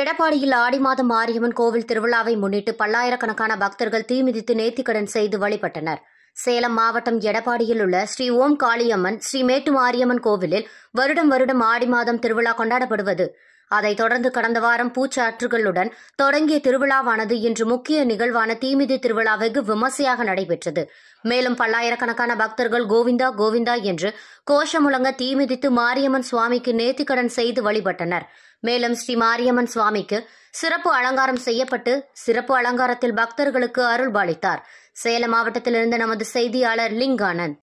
எடப்பாடியில் ஆடி மாதம் மாரியம்மன் கோவில் திருவிழாவை முன்னிட்டு பல்லாயிரக்கணக்கான பக்தர்கள் தீமிதித்து நேர்த்திக்கடன் செய்து வழிபட்டனர் சேலம் மாவட்டம் எடப்பாடியில் உள்ள ஸ்ரீ ஓம் காளியம்மன் ஸ்ரீ மேட்டு மாரியம்மன் கோவிலில் வருடம் வருடம் ஆடி மாதம் திருவிழா கொண்டாடப்படுவது அதைத் தொடர்ந்து கடந்த வாரம் பூச்சாற்றுகளுடன் தொடங்கிய திருவிழாவானது இன்று முக்கிய நிகழ்வான தீமிதி திருவிழா வெகு விமர்சையாக நடைபெற்றது மேலும் பல்லாயிரக்கணக்கான பக்தர்கள் கோவிந்தா கோவிந்தா என்று கோஷமுழங்க தீமிதித்து மாரியம்மன் சுவாமிக்கு நேர்த்திக்கடன் செய்து வழிபட்டனர் மேலும் ஸ்ரீ மாரியம்மன் சுவாமிக்கு சிறப்பு அலங்காரம் செய்யப்பட்டு சிறப்பு அலங்காரத்தில் பக்தர்களுக்கு அருள்பாலித்தார் சேலம் மாவட்டத்திலிருந்து நமது செய்தியாளர் லிங்கானந்த்